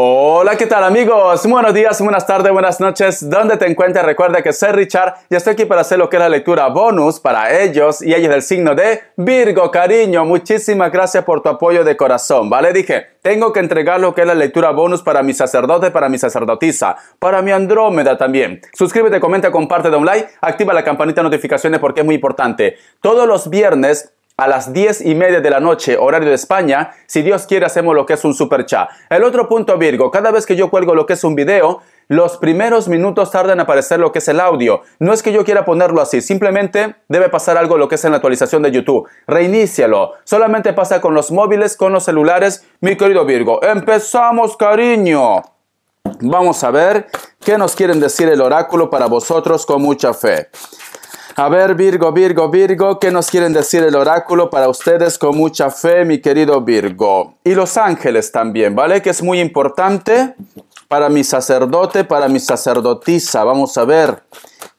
Hola, ¿qué tal amigos? Buenos días, buenas tardes, buenas noches. Donde te encuentras? recuerda que soy Richard y estoy aquí para hacer lo que es la lectura bonus para ellos y ellos del signo de Virgo, cariño. Muchísimas gracias por tu apoyo de corazón, ¿vale? Dije, tengo que entregar lo que es la lectura bonus para mi sacerdote, para mi sacerdotisa, para mi Andrómeda también. Suscríbete, comenta, comparte, da un like, activa la campanita de notificaciones porque es muy importante. Todos los viernes a las 10 y media de la noche, horario de España. Si Dios quiere, hacemos lo que es un super chat. El otro punto, Virgo, cada vez que yo cuelgo lo que es un video, los primeros minutos tardan en aparecer lo que es el audio. No es que yo quiera ponerlo así, simplemente debe pasar algo lo que es en la actualización de YouTube. Reinícialo. Solamente pasa con los móviles, con los celulares. Mi querido Virgo, empezamos, cariño. Vamos a ver qué nos quieren decir el oráculo para vosotros con mucha fe. A ver, Virgo, Virgo, Virgo, ¿qué nos quieren decir el oráculo para ustedes con mucha fe, mi querido Virgo? Y los ángeles también, ¿vale? Que es muy importante para mi sacerdote, para mi sacerdotisa. Vamos a ver.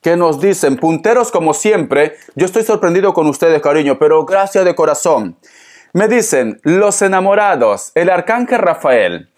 ¿Qué nos dicen? Punteros como siempre. Yo estoy sorprendido con ustedes, cariño, pero gracias de corazón. Me dicen, los enamorados, el arcángel Rafael,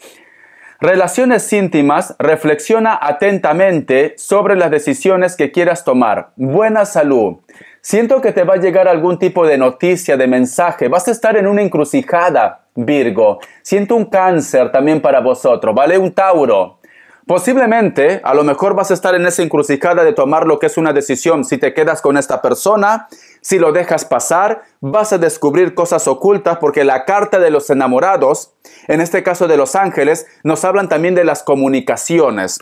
Relaciones íntimas, reflexiona atentamente sobre las decisiones que quieras tomar. Buena salud. Siento que te va a llegar algún tipo de noticia, de mensaje. Vas a estar en una encrucijada, Virgo. Siento un cáncer también para vosotros, ¿vale? Un Tauro. Posiblemente, a lo mejor vas a estar en esa encrucijada de tomar lo que es una decisión. Si te quedas con esta persona, si lo dejas pasar, vas a descubrir cosas ocultas porque la carta de los enamorados, en este caso de los ángeles, nos hablan también de las comunicaciones.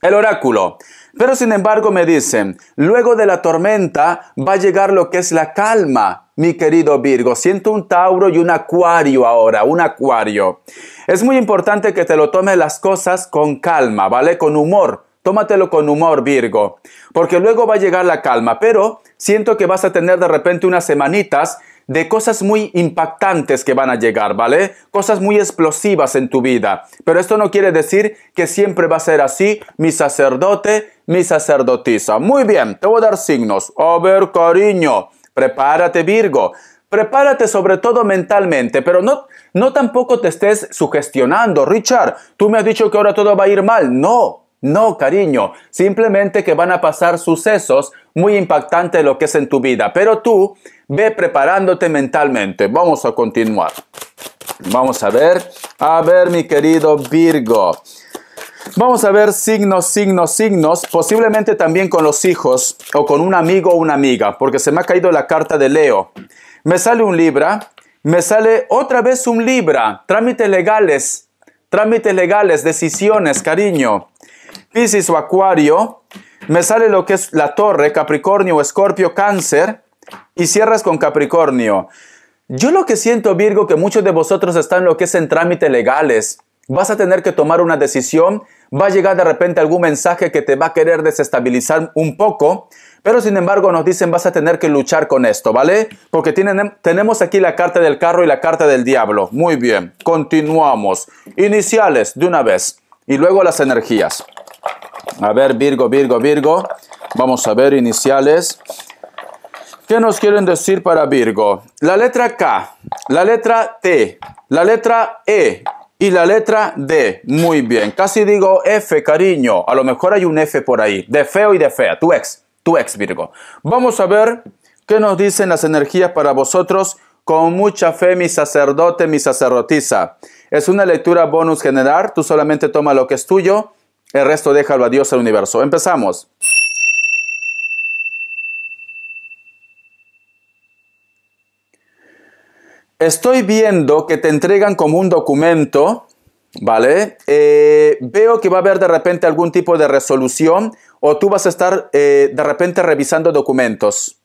El oráculo. Pero sin embargo me dicen, luego de la tormenta va a llegar lo que es la calma mi querido Virgo. Siento un Tauro y un Acuario ahora, un Acuario. Es muy importante que te lo tomes las cosas con calma, ¿vale? Con humor. Tómatelo con humor, Virgo, porque luego va a llegar la calma, pero siento que vas a tener de repente unas semanitas de cosas muy impactantes que van a llegar, ¿vale? Cosas muy explosivas en tu vida. Pero esto no quiere decir que siempre va a ser así, mi sacerdote, mi sacerdotisa. Muy bien, te voy a dar signos. A ver, cariño. Prepárate Virgo. Prepárate sobre todo mentalmente, pero no, no tampoco te estés sugestionando. Richard, tú me has dicho que ahora todo va a ir mal. No, no, cariño, simplemente que van a pasar sucesos muy impactantes lo que es en tu vida, pero tú ve preparándote mentalmente. Vamos a continuar. Vamos a ver. A ver, mi querido Virgo. Vamos a ver signos, signos, signos, posiblemente también con los hijos o con un amigo o una amiga, porque se me ha caído la carta de Leo. Me sale un Libra, me sale otra vez un Libra, trámites legales, trámites legales, decisiones, cariño. Piscis o Acuario, me sale lo que es la Torre, Capricornio o Escorpio, Cáncer, y cierras con Capricornio. Yo lo que siento, Virgo, que muchos de vosotros están lo que es en trámites legales, Vas a tener que tomar una decisión, va a llegar de repente algún mensaje que te va a querer desestabilizar un poco, pero sin embargo nos dicen vas a tener que luchar con esto, ¿vale? Porque tienen, tenemos aquí la carta del carro y la carta del diablo. Muy bien, continuamos. Iniciales de una vez y luego las energías. A ver, Virgo, Virgo, Virgo. Vamos a ver iniciales. ¿Qué nos quieren decir para Virgo? La letra K, la letra T, la letra E, y la letra D, muy bien. Casi digo F, cariño. A lo mejor hay un F por ahí. De feo y de fea. Tu ex, tu ex, Virgo. Vamos a ver qué nos dicen las energías para vosotros con mucha fe, mi sacerdote, mi sacerdotisa. Es una lectura bonus general. Tú solamente toma lo que es tuyo. El resto déjalo a Dios al universo. Empezamos. estoy viendo que te entregan como un documento, ¿vale? Eh, veo que va a haber de repente algún tipo de resolución o tú vas a estar eh, de repente revisando documentos.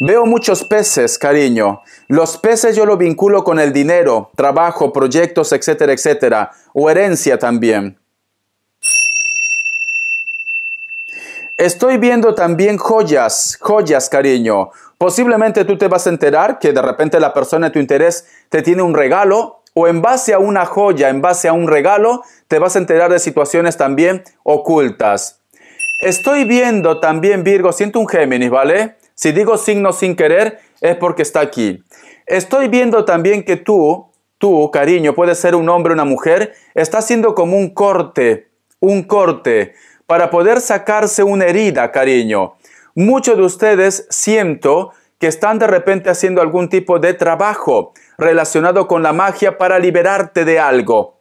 Veo muchos peces, cariño. Los peces yo lo vinculo con el dinero, trabajo, proyectos, etcétera, etcétera, o herencia también. Estoy viendo también joyas, joyas, cariño. Posiblemente tú te vas a enterar que de repente la persona de tu interés te tiene un regalo o en base a una joya, en base a un regalo, te vas a enterar de situaciones también ocultas. Estoy viendo también, Virgo, siento un Géminis, ¿vale? Si digo signo sin querer, es porque está aquí. Estoy viendo también que tú, tú, cariño, puede ser un hombre o una mujer, está haciendo como un corte, un corte para poder sacarse una herida, cariño. Muchos de ustedes siento que están de repente haciendo algún tipo de trabajo relacionado con la magia para liberarte de algo.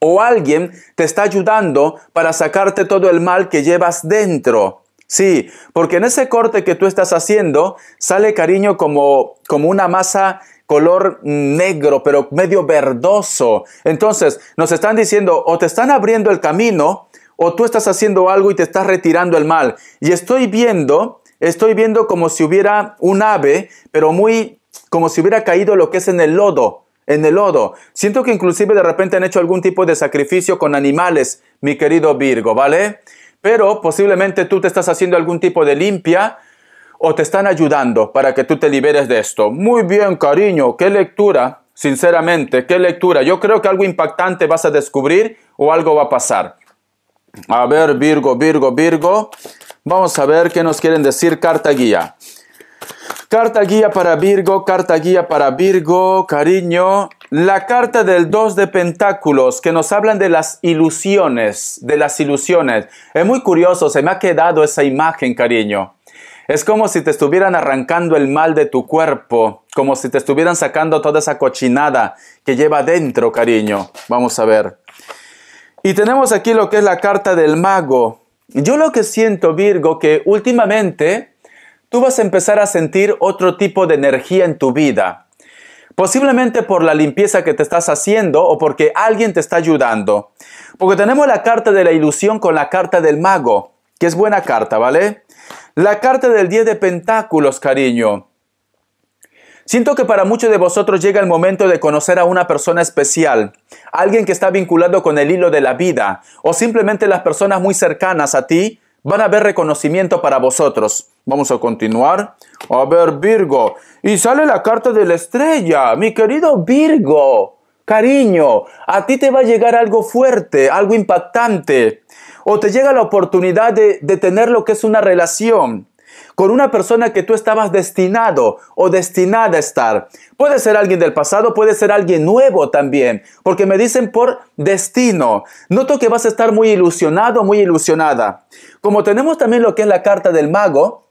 O alguien te está ayudando para sacarte todo el mal que llevas dentro. Sí, porque en ese corte que tú estás haciendo sale cariño como, como una masa color negro, pero medio verdoso. Entonces, nos están diciendo o te están abriendo el camino o tú estás haciendo algo y te estás retirando el mal. Y estoy viendo, estoy viendo como si hubiera un ave, pero muy como si hubiera caído lo que es en el lodo, en el lodo. Siento que inclusive de repente han hecho algún tipo de sacrificio con animales, mi querido Virgo, ¿vale? Pero posiblemente tú te estás haciendo algún tipo de limpia, o te están ayudando para que tú te liberes de esto. Muy bien, cariño, qué lectura, sinceramente, qué lectura. Yo creo que algo impactante vas a descubrir o algo va a pasar. A ver, Virgo, Virgo, Virgo. Vamos a ver qué nos quieren decir carta guía. Carta guía para Virgo, carta guía para Virgo, cariño. La carta del 2 de Pentáculos, que nos hablan de las ilusiones, de las ilusiones. Es muy curioso, se me ha quedado esa imagen, cariño. Es como si te estuvieran arrancando el mal de tu cuerpo, como si te estuvieran sacando toda esa cochinada que lleva dentro, cariño. Vamos a ver. Y tenemos aquí lo que es la carta del mago. Yo lo que siento, Virgo, que últimamente tú vas a empezar a sentir otro tipo de energía en tu vida. Posiblemente por la limpieza que te estás haciendo o porque alguien te está ayudando. Porque tenemos la carta de la ilusión con la carta del mago, que es buena carta, ¿vale? La carta del 10 de pentáculos, cariño. Siento que para muchos de vosotros llega el momento de conocer a una persona especial, alguien que está vinculado con el hilo de la vida, o simplemente las personas muy cercanas a ti van a ver reconocimiento para vosotros. Vamos a continuar. A ver, Virgo. Y sale la carta de la estrella, mi querido Virgo. Cariño, a ti te va a llegar algo fuerte, algo impactante. O te llega la oportunidad de, de tener lo que es una relación con una persona que tú estabas destinado o destinada a estar. Puede ser alguien del pasado, puede ser alguien nuevo también, porque me dicen por destino. Noto que vas a estar muy ilusionado, muy ilusionada. Como tenemos también lo que es la carta del mago,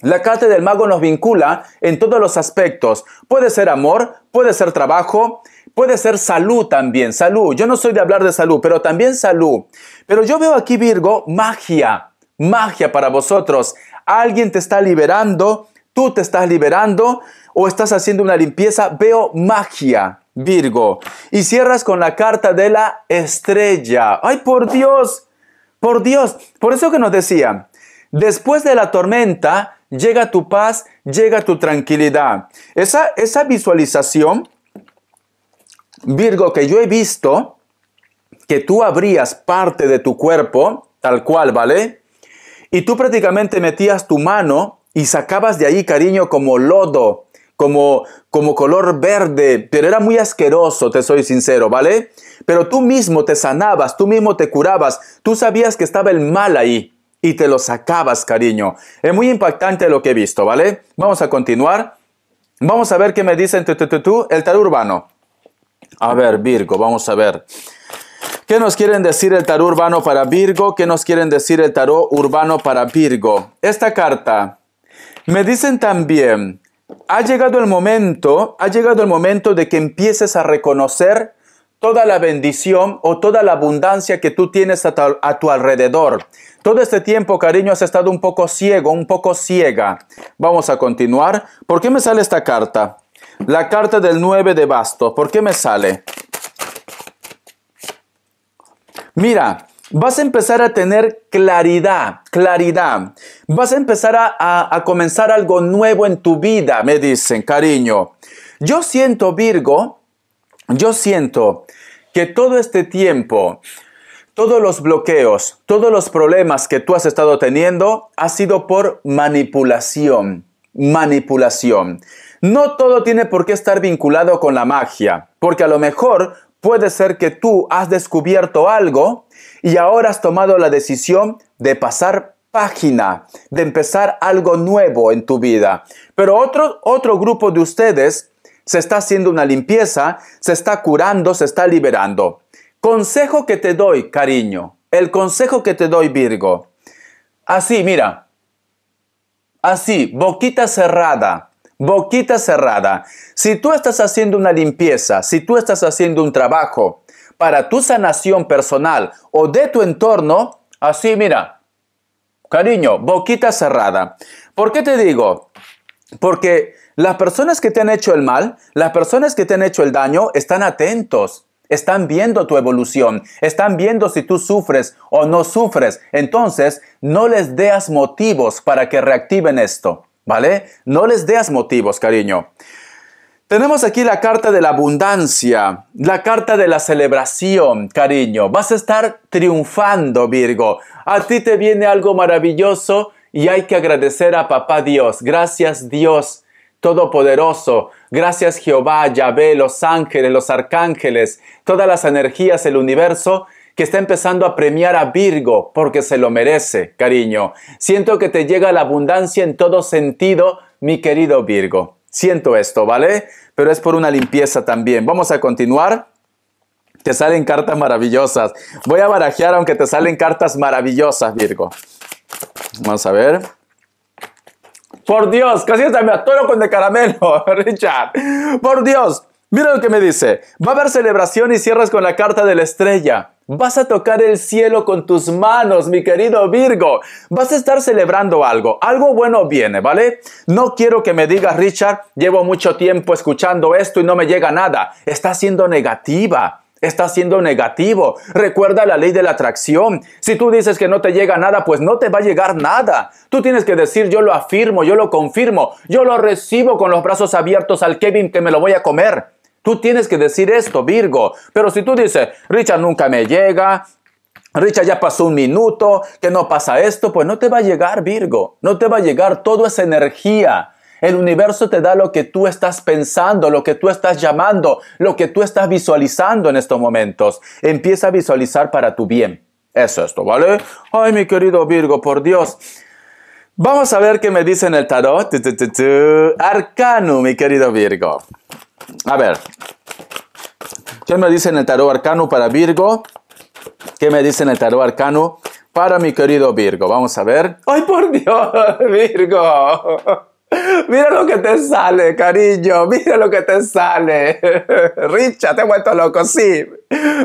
la carta del mago nos vincula en todos los aspectos. Puede ser amor, puede ser trabajo, puede ser salud también, salud. Yo no soy de hablar de salud, pero también salud. Pero yo veo aquí Virgo magia, magia para vosotros, alguien te está liberando, tú te estás liberando o estás haciendo una limpieza, veo magia. Virgo. Y cierras con la carta de la estrella. ¡Ay, por Dios! Por Dios. Por eso que nos decía, después de la tormenta llega tu paz, llega tu tranquilidad. Esa, esa visualización, Virgo, que yo he visto, que tú abrías parte de tu cuerpo, tal cual, ¿vale? Y tú prácticamente metías tu mano y sacabas de ahí, cariño, como lodo, como, como color verde, pero era muy asqueroso, te soy sincero, ¿vale? Pero tú mismo te sanabas, tú mismo te curabas, tú sabías que estaba el mal ahí y te lo sacabas, cariño. Es muy impactante lo que he visto, ¿vale? Vamos a continuar. Vamos a ver qué me dicen el tal urbano. A ver, Virgo, vamos a ver. ¿Qué nos quieren decir el tarot urbano para Virgo? ¿Qué nos quieren decir el tarot urbano para Virgo? Esta carta. Me dicen también, ha llegado el momento, ha llegado el momento de que empieces a reconocer toda la bendición o toda la abundancia que tú tienes a tu, alrededor. Todo este tiempo, cariño, has estado un poco ciego, un poco ciega. Vamos a continuar. ¿Por qué me sale esta carta? La carta del 9 de basto ¿Por qué me sale? Mira, vas a empezar a tener claridad, claridad. Vas a empezar a, comenzar algo nuevo en tu vida, me dicen, cariño. Yo siento, Virgo, yo siento que todo este tiempo, todos los bloqueos, todos los problemas que tú has estado teniendo ha sido por manipulación, manipulación. No todo tiene por qué estar vinculado con la magia, porque a lo mejor Puede ser que tú has descubierto algo y ahora has tomado la decisión de pasar página, de empezar algo nuevo en tu vida. Pero otro, otro grupo de ustedes se está haciendo una limpieza, se está curando, se está liberando. Consejo que te doy, cariño, el consejo que te doy, Virgo. Así, mira, así, boquita cerrada, boquita cerrada. Si tú estás haciendo una limpieza, si tú estás haciendo un trabajo para tu sanación personal o de tu entorno, así mira, cariño, boquita cerrada. ¿Por qué te digo? Porque las personas que te han hecho el mal, las personas que te han hecho el daño, están atentos. Están viendo tu evolución, están viendo si tú sufres o no sufres. Entonces, no les deas motivos para que reactiven esto. ¿vale? No les des motivos, cariño. Tenemos aquí la carta de la abundancia, la carta de la celebración, cariño. Vas a estar triunfando, Virgo. A ti te viene algo maravilloso y hay que agradecer a Papá Dios. Gracias Dios Todopoderoso. Gracias Jehová, Yahvé, los ángeles, los arcángeles, todas las energías, del universo que está empezando a premiar a Virgo porque se lo merece, cariño. Siento que te llega la abundancia en todo sentido, mi querido Virgo. Siento esto, ¿vale? Pero es por una limpieza también. Vamos a continuar. Te salen cartas maravillosas. Voy a barajear aunque te salen cartas maravillosas, Virgo. Vamos a ver. Por Dios, casi hasta me atoro con el caramelo, Richard. Por Dios, Mira lo que me dice. Va a haber celebración y cierras con la carta de la estrella. Vas a tocar el cielo con tus manos, mi querido Virgo. Vas a estar celebrando algo. Algo bueno viene, ¿vale? No quiero que me digas, Richard, llevo mucho tiempo escuchando esto y no me llega nada. Está siendo negativa. Está siendo negativo. Recuerda la ley de la atracción. Si tú dices que no te llega nada, pues no te va a llegar nada. Tú tienes que decir, yo lo afirmo, yo lo confirmo, yo lo recibo con los brazos abiertos al Kevin que me lo voy a comer. Tú tienes que decir esto, Virgo. Pero si tú dices, Richard nunca me llega, Richard, ya pasó un minuto, que no pasa esto, pues no te va a llegar Virgo, no te va a llegar toda esa energía. El universo te da lo que tú estás pensando, lo que tú estás llamando, lo que tú estás visualizando en estos momentos. Empieza a visualizar para tu bien. Es esto, ¿vale? Ay, mi querido Virgo, por Dios. Vamos a ver qué me dice en el tarot. Arcano, mi querido Virgo. A ver, ¿qué me dice en el tarot arcano para Virgo? ¿Qué me dice en el tarot arcano para mi querido Virgo? Vamos a ver. ¡Ay, por Dios, Virgo! Mira lo que te sale, cariño. Mira lo que te sale. Richa, te he vuelto loco, sí.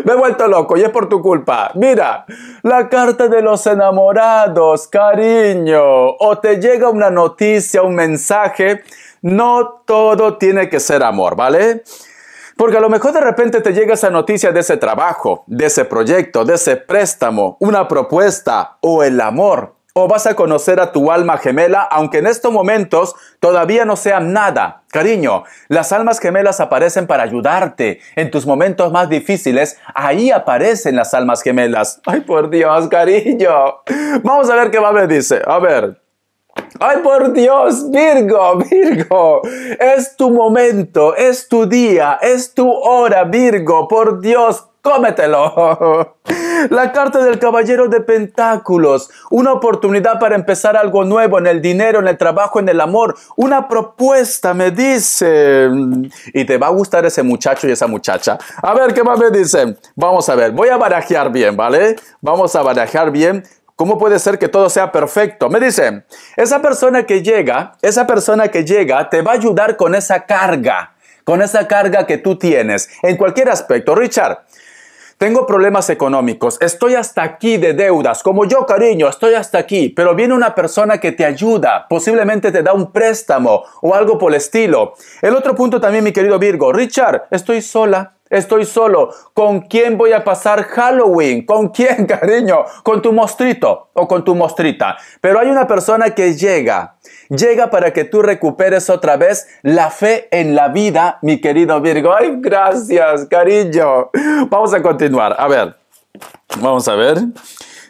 Me he vuelto loco y es por tu culpa. Mira, la carta de los enamorados, cariño. O te llega una noticia, un mensaje no todo tiene que ser amor, ¿vale? Porque a lo mejor de repente te llega esa noticia de ese trabajo, de ese proyecto, de ese préstamo, una propuesta o el amor. O vas a conocer a tu alma gemela, aunque en estos momentos todavía no sea nada. Cariño, las almas gemelas aparecen para ayudarte. En tus momentos más difíciles, ahí aparecen las almas gemelas. Ay, por Dios, cariño. Vamos a ver qué va a ver, dice. A ver. Ay, por Dios, Virgo, Virgo, es tu momento, es tu día, es tu hora, Virgo, por Dios, cómetelo. La carta del caballero de pentáculos, una oportunidad para empezar algo nuevo en el dinero, en el trabajo, en el amor, una propuesta me dice. Y te va a gustar ese muchacho y esa muchacha. A ver, ¿qué más me dicen? Vamos a ver, voy a barajear bien, ¿vale? Vamos a barajear bien ¿Cómo puede ser que todo sea perfecto? Me dicen, esa persona que llega, esa persona que llega te va a ayudar con esa carga, con esa carga que tú tienes, en cualquier aspecto. Richard, tengo problemas económicos, estoy hasta aquí de deudas, como yo cariño, estoy hasta aquí, pero viene una persona que te ayuda, posiblemente te da un préstamo o algo por el estilo. El otro punto también, mi querido Virgo, Richard, estoy sola Estoy solo. ¿Con quién voy a pasar Halloween? ¿Con quién, cariño? Con tu mostrito o con tu mostrita. Pero hay una persona que llega. Llega para que tú recuperes otra vez la fe en la vida, mi querido Virgo. Ay, gracias, cariño. Vamos a continuar. A ver. Vamos a ver.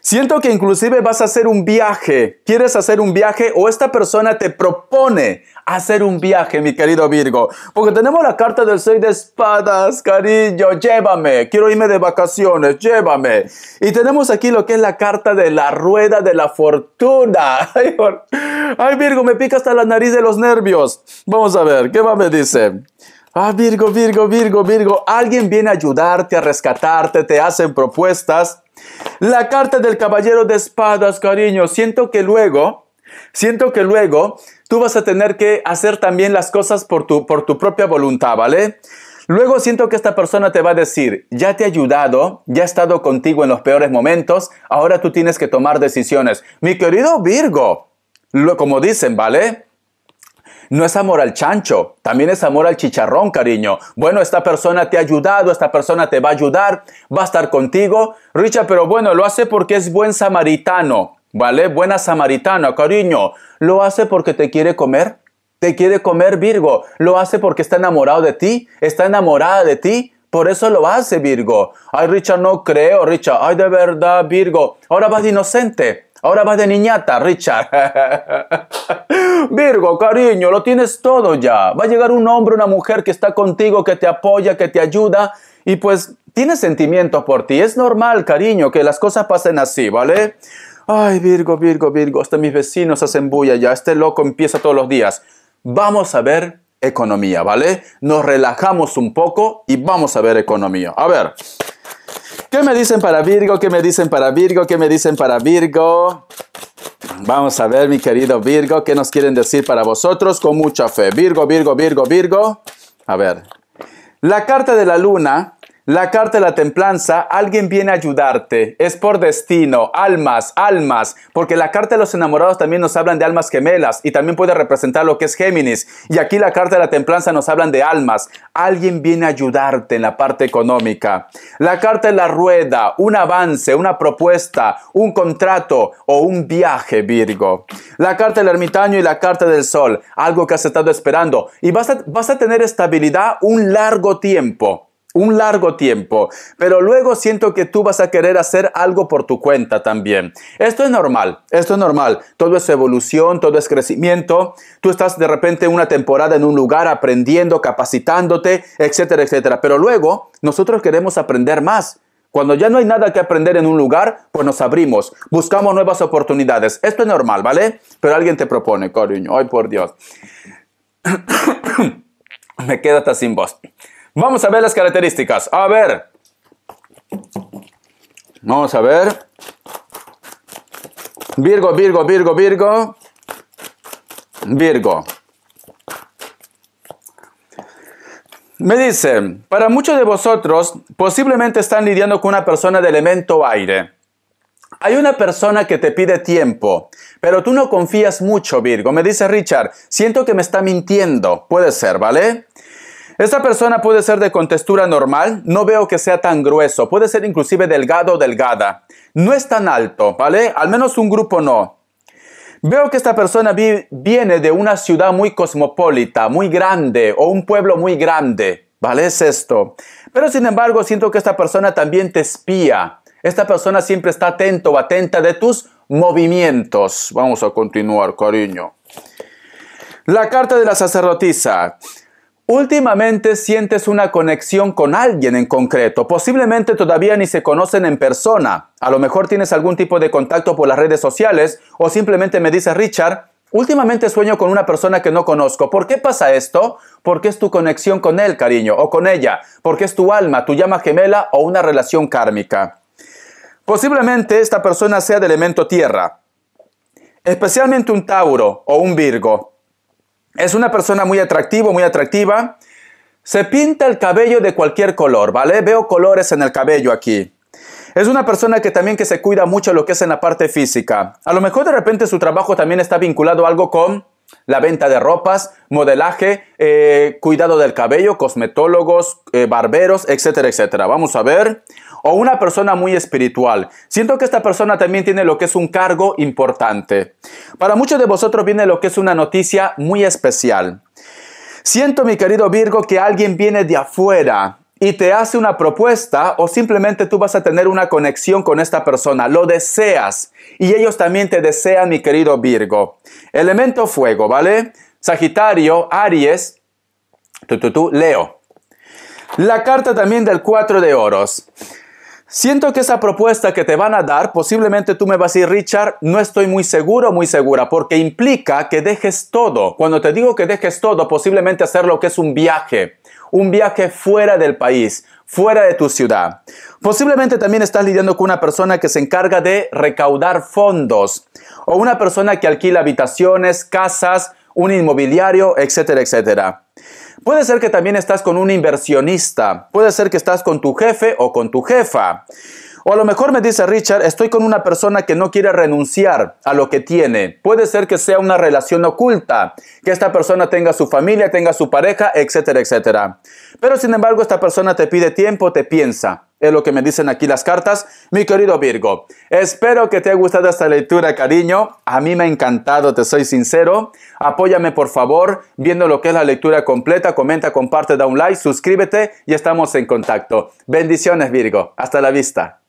Siento que inclusive vas a hacer un viaje, quieres hacer un viaje o esta persona te propone hacer un viaje, mi querido Virgo, porque tenemos la carta del 6 de espadas, cariño, llévame, quiero irme de vacaciones, llévame. Y tenemos aquí lo que es la carta de la rueda de la fortuna. Ay, Virgo, me pica hasta la nariz de los nervios. Vamos a ver, ¿qué va me dice? Ah, Virgo, Virgo, Virgo, Virgo, alguien viene a ayudarte, a rescatarte, te hacen propuestas la carta del caballero de espadas, cariño. Siento que luego, siento que luego tú vas a tener que hacer también las cosas por tu, por tu propia voluntad, ¿vale? Luego siento que esta persona te va a decir, ya te ha ayudado, ya ha estado contigo en los peores momentos, ahora tú tienes que tomar decisiones. Mi querido Virgo, como dicen, ¿vale? No es amor al chancho, también es amor al chicharrón, cariño. Bueno, esta persona te ha ayudado, esta persona te va a ayudar, va a estar contigo. Richard, pero bueno, lo hace porque es buen samaritano, ¿vale? Buena samaritana, cariño. Lo hace porque te quiere comer, te quiere comer Virgo. Lo hace porque está enamorado de ti, está enamorada de ti. Por eso lo hace Virgo. Ay, Richard, no creo, Richard. Ay, de verdad, Virgo. Ahora vas de inocente. Ahora vas de niñata, Richard. Virgo, cariño, lo tienes todo ya. Va a llegar un hombre, una mujer que está contigo, que te apoya, que te ayuda y pues tiene sentimientos por ti. Es normal, cariño, que las cosas pasen así, ¿vale? Ay, Virgo, Virgo, Virgo, hasta mis vecinos hacen bulla ya. Este loco empieza todos los días. Vamos a ver economía, ¿vale? Nos relajamos un poco y vamos a ver economía. A ver. ¿Qué me dicen para Virgo? ¿Qué me dicen para Virgo? ¿Qué me dicen para Virgo? Vamos a ver, mi querido Virgo, ¿qué nos quieren decir para vosotros con mucha fe? Virgo, Virgo, Virgo, Virgo. A ver. La carta de la luna la carta de la templanza, alguien viene a ayudarte. Es por destino, almas, almas. Porque la carta de los enamorados también nos hablan de almas gemelas y también puede representar lo que es Géminis. Y aquí la carta de la templanza nos hablan de almas. Alguien viene a ayudarte en la parte económica. La carta de la rueda, un avance, una propuesta, un contrato o un viaje, Virgo. La carta del ermitaño y la carta del sol, algo que has estado esperando. Y vas a, vas a tener estabilidad un largo tiempo un largo tiempo, pero luego siento que tú vas a querer hacer algo por tu cuenta también. Esto es normal, esto es normal. Todo es evolución, todo es crecimiento. Tú estás de repente una temporada en un lugar aprendiendo, capacitándote, etcétera, etcétera. Pero luego nosotros queremos aprender más. Cuando ya no hay nada que aprender en un lugar, pues nos abrimos, buscamos nuevas oportunidades. Esto es normal, ¿vale? Pero alguien te propone, cariño, ay por Dios. Me quedo hasta sin voz. Vamos a ver las características. A ver. Vamos a ver. Virgo, Virgo, Virgo, Virgo. Virgo. Me dice, para muchos de vosotros posiblemente están lidiando con una persona de elemento aire. Hay una persona que te pide tiempo, pero tú no confías mucho, Virgo. Me dice Richard, siento que me está mintiendo. Puede ser, ¿vale? Esta persona puede ser de contextura normal, no veo que sea tan grueso, puede ser inclusive delgado o delgada. No es tan alto, ¿vale? Al menos un grupo no. Veo que esta persona viene de una ciudad muy cosmopolita, muy grande o un pueblo muy grande, ¿vale? Es esto. Pero sin embargo, siento que esta persona también te espía. Esta persona siempre está atento o atenta de tus movimientos. Vamos a continuar, cariño. La carta de la sacerdotisa. Últimamente sientes una conexión con alguien en concreto, posiblemente todavía ni se conocen en persona, a lo mejor tienes algún tipo de contacto por las redes sociales o simplemente me dices Richard, últimamente sueño con una persona que no conozco, ¿por qué pasa esto? Porque es tu conexión con él, cariño, o con ella, porque es tu alma, tu llama gemela o una relación kármica. Posiblemente esta persona sea de elemento tierra, especialmente un Tauro o un Virgo, es una persona muy atractiva, muy atractiva. Se pinta el cabello de cualquier color, ¿vale? Veo colores en el cabello aquí. Es una persona que también que se cuida mucho lo que es en la parte física. A lo mejor de repente su trabajo también está vinculado a algo con la venta de ropas, modelaje, eh, cuidado del cabello, cosmetólogos, eh, barberos, etcétera, etcétera. Vamos a ver o una persona muy espiritual. Siento que esta persona también tiene lo que es un cargo importante. Para muchos de vosotros viene lo que es una noticia muy especial. Siento, mi querido Virgo, que alguien viene de afuera y te hace una propuesta o simplemente tú vas a tener una conexión con esta persona, lo deseas y ellos también te desean, mi querido Virgo. Elemento fuego, ¿vale? Sagitario, Aries, tú, tú, tú, Leo. La carta también del Cuatro de oros. Siento que esa propuesta que te van a dar, posiblemente tú me vas a decir, Richard, no estoy muy seguro, muy segura, porque implica que dejes todo. Cuando te digo que dejes todo, posiblemente hacer lo que es un viaje, un viaje fuera del país, fuera de tu ciudad. Posiblemente también estás lidiando con una persona que se encarga de recaudar fondos o una persona que alquila habitaciones, casas, un inmobiliario, etcétera, etcétera. Puede ser que también estás con un inversionista, puede ser que estás con tu jefe o con tu jefa. O a lo mejor me dice Richard, estoy con una persona que no quiere renunciar a lo que tiene. Puede ser que sea una relación oculta, que esta persona tenga su familia, tenga su pareja, etcétera, etcétera. Pero sin embargo, esta persona te pide tiempo, te piensa. Es lo que me dicen aquí las cartas. Mi querido Virgo, espero que te haya gustado esta lectura, cariño. A mí me ha encantado, te soy sincero. Apóyame, por favor, viendo lo que es la lectura completa. Comenta, comparte, da un like, suscríbete y estamos en contacto. Bendiciones, Virgo. Hasta la vista.